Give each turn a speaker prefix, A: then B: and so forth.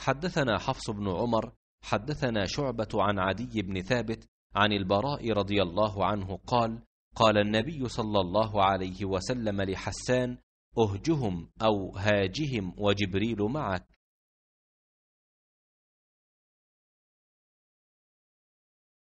A: حدثنا حفص بن عمر
B: حدثنا شعبة عن عدي بن ثابت عن البراء رضي الله عنه قال قال النبي صلى الله عليه وسلم لحسان اهجهم أو
A: هاجهم وجبريل معك